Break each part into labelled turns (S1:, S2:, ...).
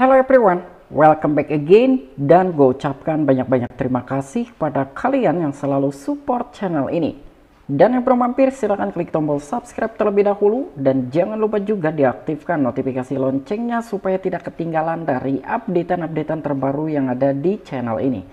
S1: Hello everyone, welcome back again dan gue ucapkan banyak-banyak terima kasih pada kalian yang selalu support channel ini. Dan yang belum mampir silahkan klik tombol subscribe terlebih dahulu dan jangan lupa juga diaktifkan notifikasi loncengnya supaya tidak ketinggalan dari updatean-updatean terbaru yang ada di channel ini.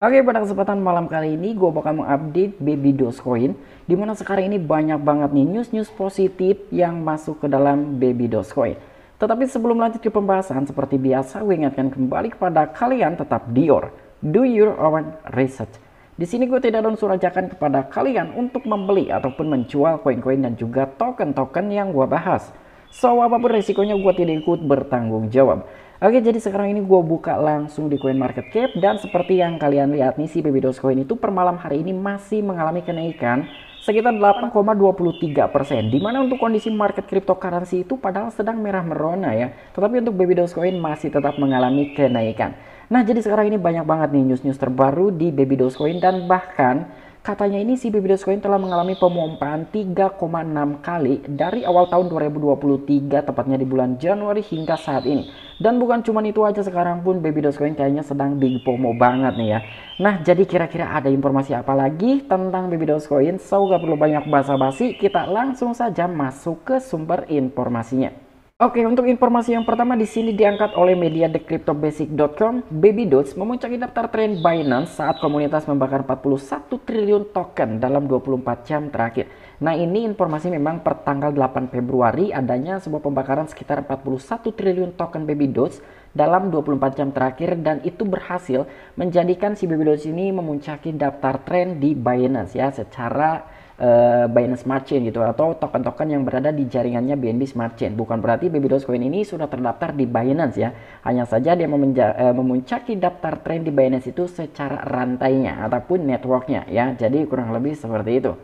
S1: Oke pada kesempatan malam kali ini gue bakal mengupdate baby Dogecoin dimana sekarang ini banyak banget nih news-news positif yang masuk ke dalam baby Dogecoin. Tetapi sebelum lanjut ke pembahasan, seperti biasa gue ingatkan kembali kepada kalian tetap Dior, do your own research. Di sini gue tidak ada unsur ajakan kepada kalian untuk membeli ataupun menjual koin-koin dan juga token-token yang gue bahas. So, apapun resikonya gue tidak ikut bertanggung jawab. Oke, jadi sekarang ini gue buka langsung di market cap dan seperti yang kalian lihat nih si Babydos Coin itu per malam hari ini masih mengalami kenaikan sekitar 8,23 persen. Dimana untuk kondisi market cryptocurrency itu padahal sedang merah merona ya. Tetapi untuk baby Dogecoin masih tetap mengalami kenaikan. Nah jadi sekarang ini banyak banget nih news-news terbaru di baby Dogecoin dan bahkan Katanya ini si Bibidus Coin telah mengalami pemompaan 3,6 kali dari awal tahun 2023 tepatnya di bulan Januari hingga saat ini. Dan bukan cuma itu aja sekarang pun Baby Coin kayaknya sedang dipomo banget nih ya. Nah jadi kira-kira ada informasi apa lagi tentang Baby Coin? So gak perlu banyak basa-basi kita langsung saja masuk ke sumber informasinya. Oke, untuk informasi yang pertama di sini diangkat oleh media thecryptobasic.com, Baby Dots memuncaki daftar tren Binance saat komunitas membakar 41 triliun token dalam 24 jam terakhir. Nah, ini informasi memang per tanggal 8 Februari adanya sebuah pembakaran sekitar 41 triliun token Baby Dots dalam 24 jam terakhir dan itu berhasil menjadikan si Baby Dots ini memuncaki daftar tren di Binance ya secara Eh, Binance Smart Chain gitu atau token-token yang berada di jaringannya BNB Smart Chain. Bukan berarti Baby Dogecoin ini sudah terdaftar di Binance ya. Hanya saja dia uh, memuncaki daftar tren di Binance itu secara rantainya ataupun networknya ya. Jadi kurang lebih seperti itu.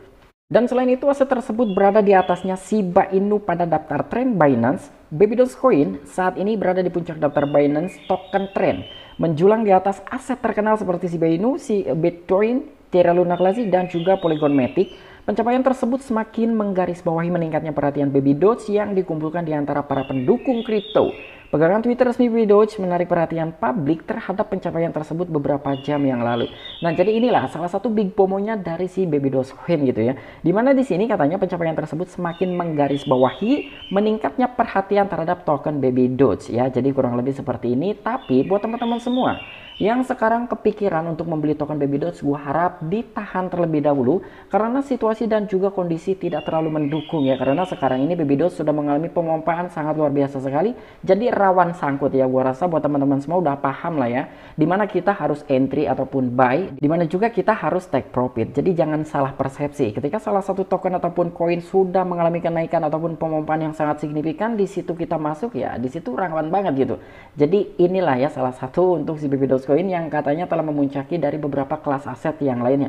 S1: Dan selain itu aset tersebut berada di atasnya Shiba Inu pada daftar tren Binance. Baby Dogecoin saat ini berada di puncak daftar Binance token trend. Menjulang di atas aset terkenal seperti Shiba Inu, si Bitcoin, Terra Luna Classic, dan juga Polygon Matic Pencapaian tersebut semakin menggarisbawahi meningkatnya perhatian baby dots yang dikumpulkan di antara para pendukung kripto Pegangan Twitter resmi Doge menarik perhatian publik terhadap pencapaian tersebut beberapa jam yang lalu. Nah, jadi inilah salah satu big pomonya dari si Baby Doge Queen gitu ya. Dimana di sini katanya pencapaian tersebut semakin menggarisbawahi meningkatnya perhatian terhadap token Baby Doge ya. Jadi kurang lebih seperti ini. Tapi buat teman-teman semua, yang sekarang kepikiran untuk membeli token Baby Doge, gua harap ditahan terlebih dahulu karena situasi dan juga kondisi tidak terlalu mendukung ya. Karena sekarang ini Baby Doge sudah mengalami pemompaan sangat luar biasa sekali. Jadi rawan sangkut ya gua rasa buat teman-teman semua udah paham lah ya dimana kita harus entry ataupun buy dimana juga kita harus take profit jadi jangan salah persepsi ketika salah satu token ataupun koin sudah mengalami kenaikan ataupun pemompaan yang sangat signifikan di situ kita masuk ya di situ rawan banget gitu jadi inilah ya salah satu untuk si BB Dogecoin yang katanya telah memuncaki dari beberapa kelas aset yang lainnya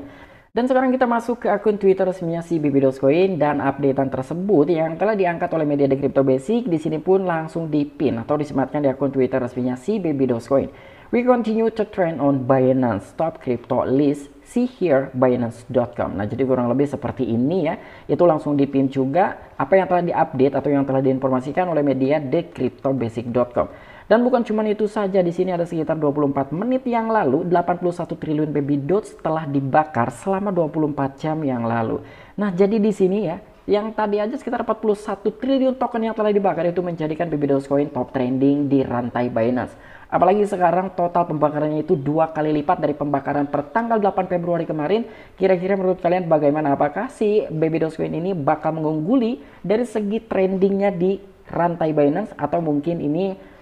S1: dan sekarang kita masuk ke akun Twitter resminya si BB Dogecoin dan updatean tersebut yang telah diangkat oleh media The Crypto Basic di sini pun langsung dipin atau disematkan di akun Twitter resminya si BB Dogecoin. We continue to trend on Binance top crypto list see here binance.com. Nah, jadi kurang lebih seperti ini ya. Itu langsung dipin juga apa yang telah diupdate atau yang telah diinformasikan oleh media thecryptobasic.com. Dan bukan cuma itu saja, di sini ada sekitar 24 menit yang lalu 81 triliun baby dots telah dibakar selama 24 jam yang lalu. Nah, jadi di sini ya, yang tadi aja sekitar 41 triliun token yang telah dibakar itu menjadikan baby dots coin top trending di rantai Binance. Apalagi sekarang total pembakarannya itu dua kali lipat dari pembakaran per tanggal 8 Februari kemarin. Kira-kira menurut kalian bagaimana? Apakah si baby dot Dogecoin ini bakal mengungguli dari segi trendingnya di rantai Binance atau mungkin ini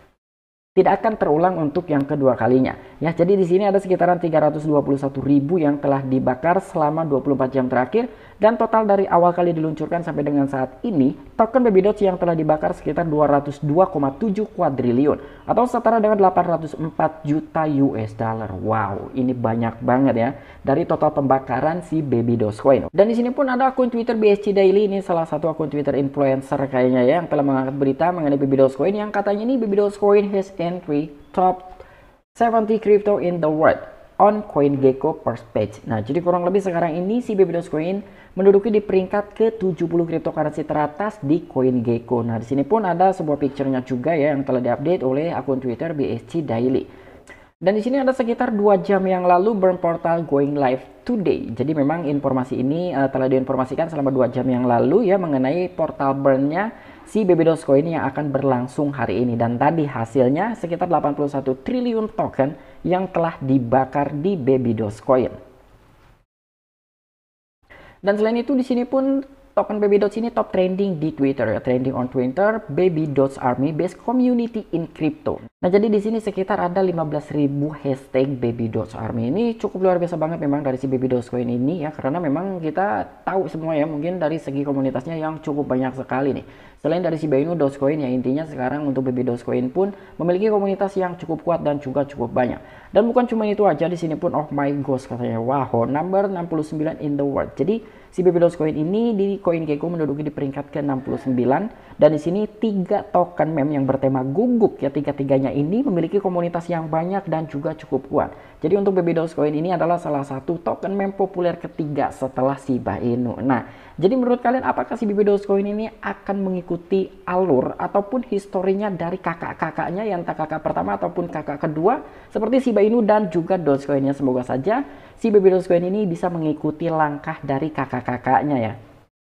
S1: tidak akan terulang untuk yang kedua kalinya. Ya, jadi di sini ada sekitaran 321.000 yang telah dibakar selama 24 jam terakhir dan total dari awal kali diluncurkan sampai dengan saat ini, token Baby Doge yang telah dibakar sekitar 202,7 kuadriliun atau setara dengan 804 juta US dollar. Wow, ini banyak banget ya dari total pembakaran si Baby Doge coin. Dan di sini pun ada akun Twitter BSC Daily ini salah satu akun Twitter influencer kayaknya ya yang telah mengangkat berita mengenai Baby Doge coin yang katanya ini Baby Doge coin has entry top 70 crypto in the world on CoinGecko per page. Nah, jadi kurang lebih sekarang ini si Baby Coin menduduki di peringkat ke-70 cryptocurrency teratas di CoinGecko. Nah, di sini pun ada sebuah picture-nya juga ya yang telah diupdate oleh akun Twitter BSC Daily. Dan di sini ada sekitar dua jam yang lalu burn portal going live today. Jadi memang informasi ini uh, telah diinformasikan selama dua jam yang lalu ya mengenai portal Burn-nya si Bebidos ini yang akan berlangsung hari ini dan tadi hasilnya sekitar 81 triliun token yang telah dibakar di Bebidos Coin. Dan selain itu di sini pun Token Baby Dots ini top trending di Twitter ya, trending on Twitter Baby Dots Army based community in crypto. Nah, jadi di sini sekitar ada 15.000 hashtag Baby Dots Army. Ini cukup luar biasa banget memang dari si Baby Dots Coin ini ya karena memang kita tahu semua ya mungkin dari segi komunitasnya yang cukup banyak sekali nih. Selain dari si dots coin ya intinya sekarang untuk Baby coin pun memiliki komunitas yang cukup kuat dan juga cukup banyak. Dan bukan cuma itu aja di sini pun oh my gosh katanya wow number 69 in the world. Jadi Si Byblos Coin ini di CoinGecko menduduki di peringkat ke-69 dan di sini tiga token meme yang bertema guguk ya tiga-tiganya ini memiliki komunitas yang banyak dan juga cukup kuat. Jadi untuk Byblos Coin ini adalah salah satu token meme populer ketiga setelah Shiba Inu. Nah, jadi menurut kalian apakah si Byblos Coin ini akan mengikuti alur ataupun historinya dari kakak-kakaknya yang kakak pertama ataupun kakak kedua seperti Shiba Inu dan juga Dogecoin-nya semoga saja si baby rose gwen ini bisa mengikuti langkah dari kakak-kakaknya ya.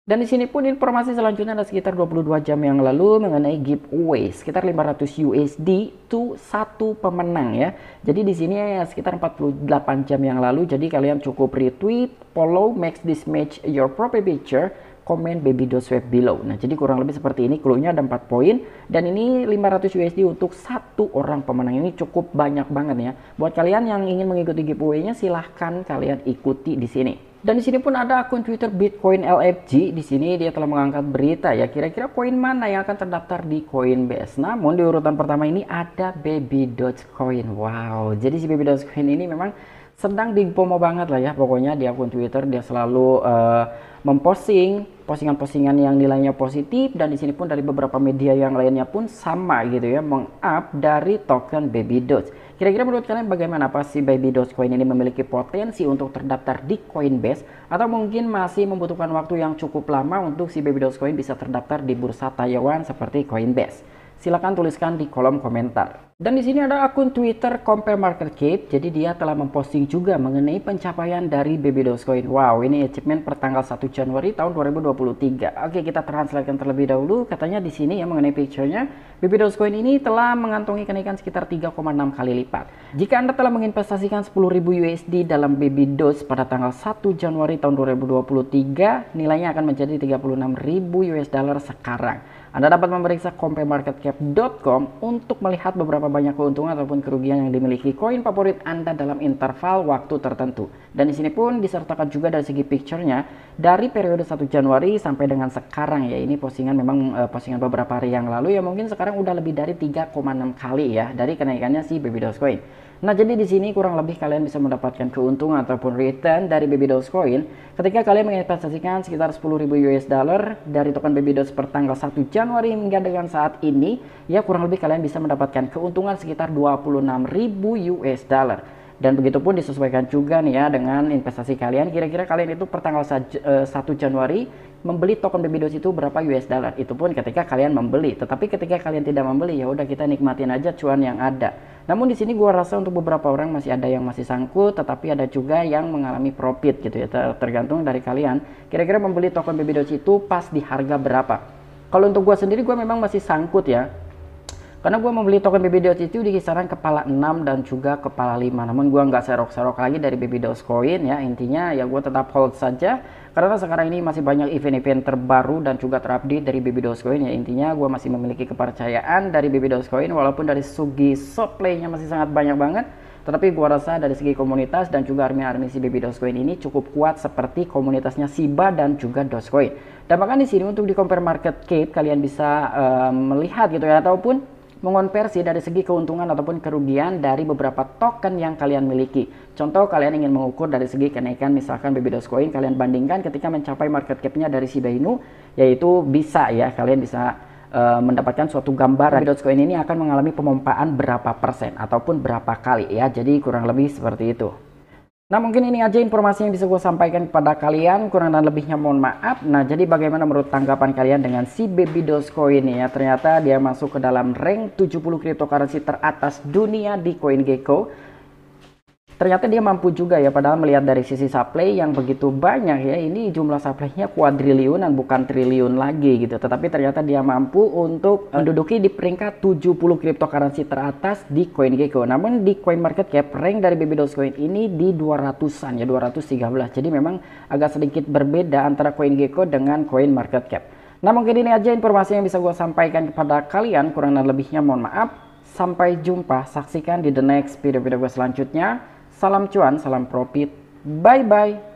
S1: Dan di sini pun informasi selanjutnya ada sekitar 22 jam yang lalu mengenai giveaway sekitar 500 USD to satu pemenang ya. Jadi di sini ya sekitar 48 jam yang lalu jadi kalian cukup retweet, follow, make this match your profile picture Komen baby do swipe below. Nah, jadi kurang lebih seperti ini. Clue-nya ada 4 poin dan ini 500 USD untuk satu orang pemenang. Ini cukup banyak banget ya. Buat kalian yang ingin mengikuti giveaway-nya silahkan kalian ikuti di sini. Dan di sini pun ada akun Twitter Bitcoin LFG. Di sini dia telah mengangkat berita ya kira-kira koin mana yang akan terdaftar di Coinbase. Namun di urutan pertama ini ada Baby Dogecoin. Wow. Jadi si Baby Dogecoin ini memang sedang dipomo banget lah ya pokoknya di akun Twitter dia selalu uh, memposting postingan-postingan yang nilainya positif dan di sini pun dari beberapa media yang lainnya pun sama gitu ya mengup dari token Baby Doge. Kira-kira menurut kalian bagaimana apa si Baby coin ini memiliki potensi untuk terdaftar di Coinbase atau mungkin masih membutuhkan waktu yang cukup lama untuk si Baby coin bisa terdaftar di bursa Taiwan seperti Coinbase? Silahkan tuliskan di kolom komentar. Dan di sini ada akun Twitter Compare Market Cap, jadi dia telah memposting juga mengenai pencapaian dari baby Dogecoin. Wow, ini achievement pertanggal 1 Januari tahun 2023. Oke, kita translatekan terlebih dahulu. Katanya di sini ya mengenai picture-nya, baby Dogecoin ini telah mengantongi kenaikan sekitar 3,6 kali lipat. Jika Anda telah menginvestasikan 10.000 USD dalam baby Doge pada tanggal 1 Januari tahun 2023, nilainya akan menjadi 36.000 US dollar sekarang. Anda dapat memeriksa comparemarketcap.com untuk melihat beberapa banyak keuntungan ataupun kerugian yang dimiliki koin favorit Anda dalam interval waktu tertentu. Dan di sini pun disertakan juga dari segi picture-nya dari periode 1 Januari sampai dengan sekarang ya. Ini postingan memang uh, postingan beberapa hari yang lalu ya mungkin sekarang udah lebih dari 3,6 kali ya dari kenaikannya si Baby Coin. Nah, jadi di sini kurang lebih kalian bisa mendapatkan keuntungan ataupun return dari Baby Coin ketika kalian menginvestasikan sekitar 10.000 US dollar dari token Baby Doge per tanggal 1 Januari hingga dengan saat ini, ya kurang lebih kalian bisa mendapatkan keuntungan sekitar 26.000 US dollar. Dan begitu pun disesuaikan juga nih ya dengan investasi kalian. Kira-kira kalian itu pertanggal 1 eh, Januari membeli token Baby itu berapa US dollar. Itu pun ketika kalian membeli. Tetapi ketika kalian tidak membeli ya udah kita nikmatin aja cuan yang ada. Namun di sini gua rasa untuk beberapa orang masih ada yang masih sangkut tetapi ada juga yang mengalami profit gitu ya. Tergantung dari kalian kira-kira membeli token Baby itu pas di harga berapa. Kalau untuk gua sendiri gua memang masih sangkut ya karena gue membeli token BBDOS itu di kisaran kepala 6 dan juga kepala 5. Namun gue nggak serok-serok lagi dari BBDOS coin ya. Intinya ya gue tetap hold saja. Karena sekarang ini masih banyak event-event terbaru dan juga terupdate dari BBDOS coin ya. Intinya gue masih memiliki kepercayaan dari BBDOS coin walaupun dari sugi supply-nya masih sangat banyak banget. Tetapi gue rasa dari segi komunitas dan juga army-army si Baby Coin ini cukup kuat seperti komunitasnya Siba dan juga Dogecoin. Dan bahkan di sini untuk di compare market cap kalian bisa uh, melihat gitu ya ataupun mengonversi dari segi keuntungan ataupun kerugian dari beberapa token yang kalian miliki. Contoh kalian ingin mengukur dari segi kenaikan misalkan baby Dogecoin kalian bandingkan ketika mencapai market cap-nya dari Shiba Inu yaitu bisa ya kalian bisa eh, mendapatkan suatu gambaran baby Dogecoin ini akan mengalami pemompaan berapa persen ataupun berapa kali ya. Jadi kurang lebih seperti itu. Nah mungkin ini aja informasi yang bisa gue sampaikan kepada kalian Kurang dan lebihnya mohon maaf Nah jadi bagaimana menurut tanggapan kalian dengan si baby Dogecoin ini ya Ternyata dia masuk ke dalam rank 70 cryptocurrency teratas dunia di gecko ternyata dia mampu juga ya padahal melihat dari sisi supply yang begitu banyak ya ini jumlah supply-nya kuadriliunan bukan triliun lagi gitu tetapi ternyata dia mampu untuk menduduki di peringkat 70 cryptocurrency teratas di CoinGecko namun di Coin Market Cap rank dari BB Coin ini di 200-an ya 213 jadi memang agak sedikit berbeda antara CoinGecko dengan Coin Market Cap nah mungkin ini aja informasi yang bisa gue sampaikan kepada kalian kurang dan lebihnya mohon maaf Sampai jumpa, saksikan di the next video-video gue selanjutnya. Salam cuan, salam profit. Bye bye.